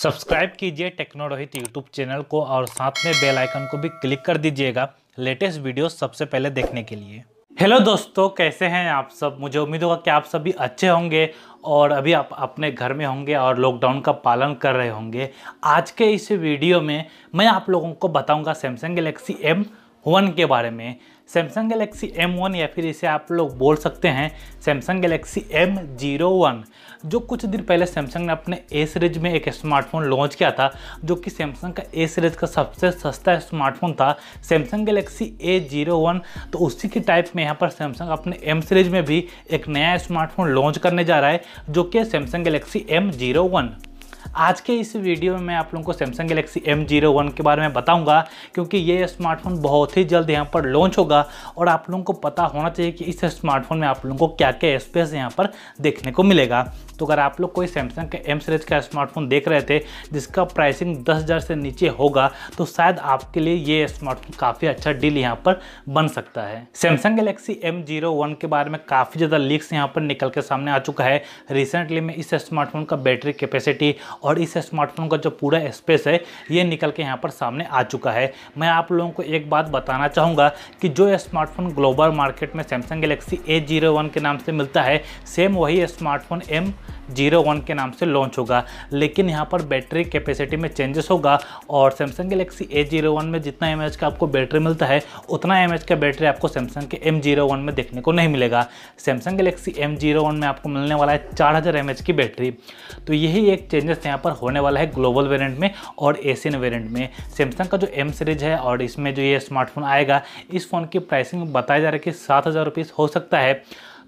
subscribe कीजिए techno Rohit YouTube channel को और साथ में बेल आइकन को भी क्लिक कर दीजिएगा लेटेस्ट वीडियो सबसे पहले देखने के लिए हेलो दोस्तों कैसे हैं आप सब मुझे उम्मीद होगा कि आप सभी अच्छे होंगे और अभी आप अपने घर में होंगे और लॉकडाउन का पालन कर रहे होंगे आज के इस वीडियो में मैं आप लोगों को बताऊंगा सैमसंग गलेक्सी एम वन के बारे में सैमसंग गैलेक्सी M1 या फिर इसे आप लोग बोल सकते हैं सैमसंग गैलेक्सी M01 जो कुछ दिन पहले सैमसंग ने अपने ए सीरीज में एक स्मार्टफोन लॉन्च किया था जो कि सैमसंग का ए सीरीज का सबसे सस्ता स्मार्टफोन था सैमसंग गैलेक्सी A01 तो उसी के टाइप में यहाँ पर सैमसंग अपने M सीरीज में भी एक नया स्मार्टफोन लॉन्च करने जा रहा है जो कि सैमसंग गैलेक्सी वन आज के इस वीडियो में मैं आप लोगों को सैमसंग गलेक्सी एम के बारे में बताऊँगा क्योंकि ये स्मार्टफोन बहुत ही जल्द यहाँ पर लॉन्च होगा और आप लोगों को पता होना चाहिए कि इस स्मार्टफोन में आप लोगों को क्या क्या स्पेस यहाँ पर देखने को मिलेगा तो अगर आप लोग कोई सैमसंग के एम सीरीज का स्मार्टफोन देख रहे थे जिसका प्राइसिंग दस हज़ार से नीचे होगा तो शायद आपके लिए ये स्मार्टफोन काफ़ी अच्छा डील यहाँ पर बन सकता है सैमसंग गलेक्सी एम के बारे में काफ़ी ज़्यादा लीक्स यहाँ पर निकल के सामने आ चुका है रिसेंटली में इस स्मार्टफोन का बैटरी कैपेसिटी और इस स्मार्टफोन का जो पूरा स्पेस है ये निकल के यहाँ पर सामने आ चुका है मैं आप लोगों को एक बात बताना चाहूँगा कि जो स्मार्टफोन ग्लोबल मार्केट में सैमसंग गलेक्सी ए के नाम से मिलता है सेम वही स्मार्टफोन एम जीरो वन के नाम से लॉन्च होगा लेकिन यहाँ पर बैटरी कैपेसिटी में चेंजेस होगा और Samsung Galaxy A zero one में जितना एम का आपको बैटरी मिलता है उतना एम का बैटरी आपको सैमसंग के एम जीरो वन में देखने को नहीं मिलेगा Samsung Galaxy M zero one में आपको मिलने वाला है चार हज़ार एम की बैटरी तो यही एक चेंजेस यहाँ पर होने वाला है ग्लोबल वेरियंट में और एशियन वेरियंट में सैमसंग का जो एम सीरीज है और इसमें जो ये स्मार्टफोन आएगा इस फ़ोन की प्राइसिंग बताया जा रहा है कि सात हज़ार हो सकता है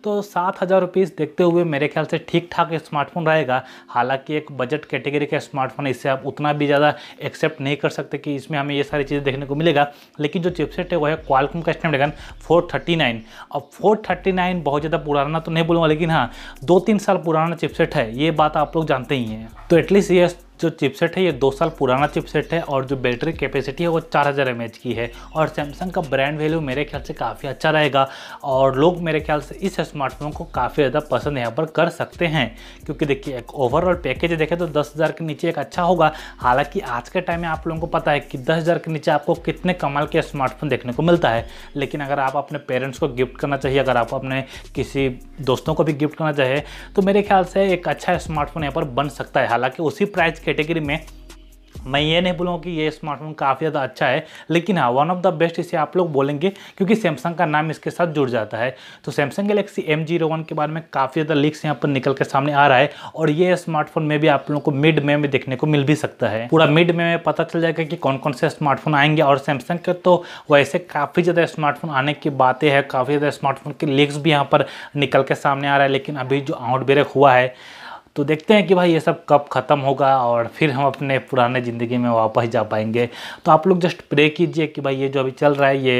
तो सात हज़ार रुपीज़ देखते हुए मेरे ख्याल से ठीक ठाक स्मार्टफोन रहेगा हालांकि एक बजट कैटेगरी का स्मार्टफोन इससे आप उतना भी ज़्यादा एक्सेप्ट नहीं कर सकते कि इसमें हमें ये सारी चीज़ें देखने को मिलेगा लेकिन जो चिपसेट है वो है क्वालकम का स्नैपड्रैगन फोर अब फोर बहुत ज़्यादा पुराना तो नहीं बोलूँगा लेकिन हाँ दो तीन साल पुराना चिपसेट है ये बात आप लोग जानते ही हैं तो एटलीस्ट ये जो चिपसेट है ये दो साल पुराना चिपसेट है और जो बैटरी कैपेसिटी है वो चार हज़ार एम की है और सैमसंग का ब्रांड वैल्यू मेरे ख्याल से काफ़ी अच्छा रहेगा और लोग मेरे ख्याल से इस स्मार्टफोन को काफ़ी ज़्यादा पसंद यहाँ पर कर सकते हैं क्योंकि देखिए एक ओवरऑल पैकेज देखें तो दस हज़ार के नीचे एक अच्छा होगा हालाँकि आज के टाइम में आप लोगों को पता है कि दस हज़ार के नीचे आपको कितने कमाल के स्मार्टफोन देखने को मिलता है लेकिन अगर आप अपने पेरेंट्स को गिफ्ट करना चाहिए अगर आप अपने किसी दोस्तों को भी गिफ्ट करना चाहिए तो मेरे ख्याल से एक अच्छा स्मार्टफोन यहाँ पर बन सकता है हालाँकि उसी प्राइस कैटेगरी में मैं ये नहीं बोलूँगा कि ये स्मार्टफोन काफ़ी ज़्यादा अच्छा है लेकिन हाँ वन ऑफ द बेस्ट इसे आप लोग बोलेंगे क्योंकि सैमसंग का नाम इसके साथ जुड़ जाता है तो Samsung Galaxy M zero one के बारे में काफ़ी ज़्यादा लीक्स यहाँ पर निकल के सामने आ रहा है और ये स्मार्टफोन में भी आप लोगों को मिड मे में देखने को मिल भी सकता है पूरा मिड मे में पता चल जाएगा कि कौन कौन से स्मार्टफोन आएंगे और सैमसंग के तो वैसे काफ़ी ज़्यादा स्मार्टफोन आने की बातें हैं काफ़ी ज़्यादा स्मार्टफोन के लीक्स भी यहाँ पर निकल के सामने आ रहा है लेकिन अभी जो आउटब्रेक हुआ है तो देखते हैं कि भाई ये सब कब ख़त्म होगा और फिर हम अपने पुराने ज़िंदगी में वापस जा पाएंगे तो आप लोग जस्ट प्रे कीजिए कि भाई ये जो अभी चल रहा है ये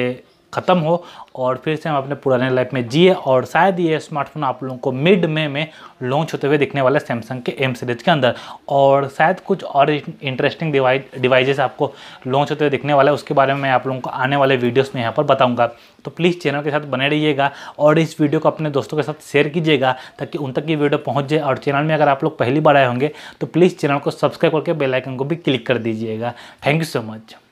ख़त्म हो और फिर से हम अपने पुराने लाइफ में जिए और शायद ये स्मार्टफोन आप लोगों को मिड मे में लॉन्च होते हुए दिखने वाला है सैमसंग के एम सीरीज के अंदर और शायद कुछ और इंटरेस्टिंग डिवाइजेस आपको लॉन्च होते हुए दिखने वाला है उसके बारे में मैं आप लोगों को आने वाले वीडियोज़ में यहाँ पर बताऊँगा तो प्लीज़ चैनल के साथ बने रहिएगा और इस वीडियो को अपने दोस्तों के साथ शेयर कीजिएगा ताकि उन तक ये वीडियो पहुँच जाए और चैनल में अगर आप लोग पहली बार आए होंगे तो प्लीज़ चैनल को सब्सक्राइब करके बेलाइकन को भी क्लिक कर दीजिएगा थैंक यू सो मच